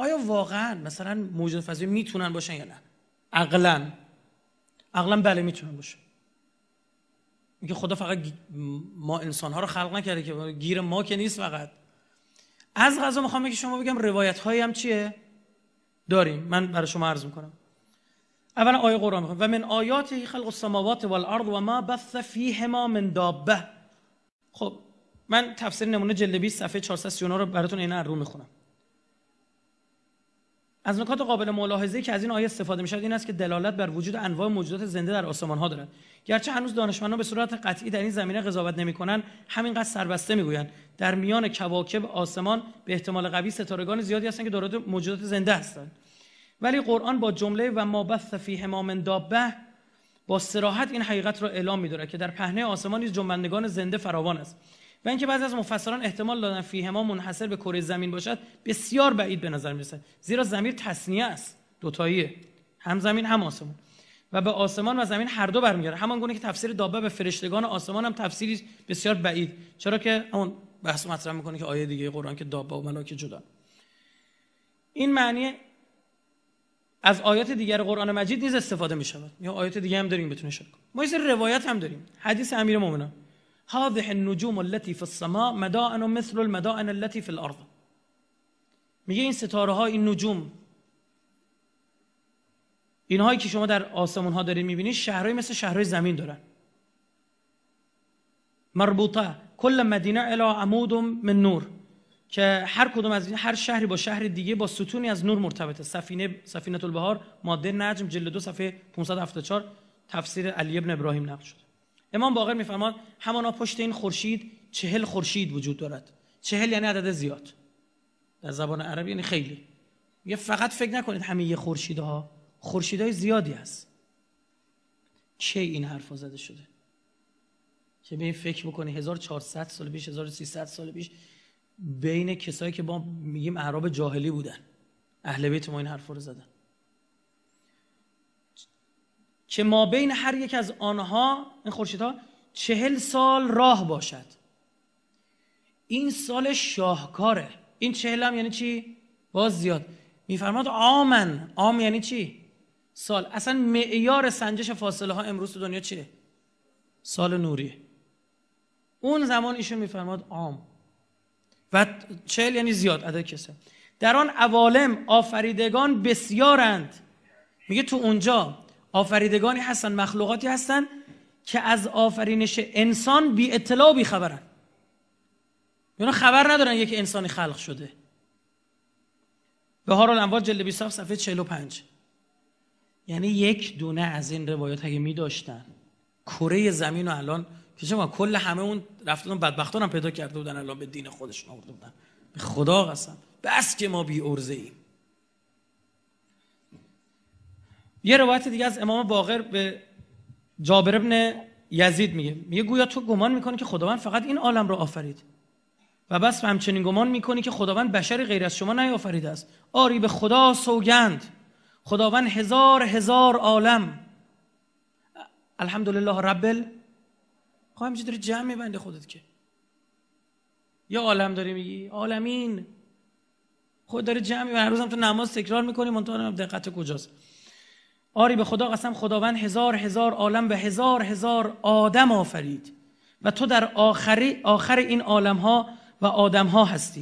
آیا واقعا مثلا موجود فضایی میتونن باشن یا نه عقلا عقلا بله میتونن باشن میگه خدا فقط ما انسان ها رو خلق نکرده که گیر ما که نیست فقط از غذا میخوام که شما بگم روایت هایی هم چیه داریم من برای شما عرض میکنم اولا آیه قرآن میخوام و من آیات خلق السماوات والارض و ما بث فیهما من دابه خب من تفسیر نمونه جلد 20 صفحه 439 رو براتون عین رو میخونم از نکات قابل ملاحظه که از این آیه استفاده می این است که دلالت بر وجود انواع موجودات زنده در آسمان ها دارد گرچه هنوز دانشمندان به صورت قطعی در این زمینه قضاوت نمی کنند همینقدر سربسته میگویند. در میان کواکب آسمان به احتمال قوی ستارگان زیادی هستند که دارای موجودات زنده هستند ولی قرآن با جمله و ما بث فی حمام دابه با سراحت این حقیقت را اعلام می‌دارد که در پهنه آسمان نیز جنبندگان زنده فراوان است و اینکه بعضی از مفسران احتمال دادن ما منحصر به کره زمین باشد بسیار بعید به نظر میرسد زیرا زمین تسنیه است دوتاییه هم زمین هم آسمان و به آسمان و زمین هر دو برمیگرده همان گونه که تفسیر دابه به فرشتگان آسمان هم تفسیری بسیار بعید چرا که همون بحث مطرح میکنه که آیه دیگه قرآن که دابه و ملاک جدا این معنی از آیات دیگر قرآن مجید نیز استفاده می شود یا آیات دیگه هم داریم بتونه شک ما یه روایت هم داریم حدیث امیر مومنان هذه النجوم التي في السماء مدائن مثل المدائن التي في الارض میگه این ستاره ها این نجوم هایی که شما در آسمون ها دارید میبینید شهرهای مثل شهرهای زمین دارن مربوطه کل مدینه الی عمود من نور که هر کدوم از هر شهری با شهر دیگه با ستونی از نور مرتبطه سفینه سفینه البهار ماده نجم جلد دو صفحه 574 تفسیر علی ابن ابراهیم نقل شده امام باقر میفرمان همانا پشت این خورشید چهل خورشید وجود دارد چهل یعنی عدد زیاد در زبان عربی یعنی خیلی یه فقط فکر نکنید همه یه خورشیدها خورشیدای زیادی هست چه این حرف زده شده که به این فکر بکنی 1400 سال پیش 1300 سال پیش بین کسایی که با میگیم اعراب جاهلی بودن اهل بیت ما این حرف رو زدن که ما بین هر یک از آنها این خورشیدها چهل سال راه باشد این سال شاهکاره این چهل هم یعنی چی؟ باز زیاد میفرماد آمن آم یعنی چی؟ سال اصلا معیار سنجش فاصله ها امروز تو دنیا چیه؟ سال نوری اون زمان ایشون میفرماد عام و چهل یعنی زیاد عدد کسه در آن عوالم آفریدگان بسیارند میگه تو اونجا آفریدگانی هستن مخلوقاتی هستن که از آفرینش انسان بی اطلاع و بی خبرن یعنی خبر ندارن یک انسانی خلق شده به هارال انوار جلد 27 صفحه 45 یعنی یک دونه از این روایات اگه می داشتن کره زمین و الان که کل همه اون رفتن بدبختان هم پیدا کرده بودن الان به دین خودشون آورده بودن به خدا قسم بس که ما بی ارزه ایم یه روایت دیگه از امام باقر به جابر ابن یزید میگه میگه گویا تو گمان میکنی که خداوند فقط این عالم رو آفرید و بس همچنین گمان میکنی که خداوند بشری غیر از شما نیافریده است آری به خدا سوگند خداوند هزار هزار عالم الحمدلله رب خواهم خب چی داری جمع میبنده خودت که یه عالم داری میگی عالمین خود داری جمع و هر روزم تو نماز تکرار میکنی منطقه دقت کجاست آری به خدا قسم خداوند هزار هزار عالم و هزار هزار آدم آفرید و تو در آخر, آخر این عالم ها و آدم ها هستی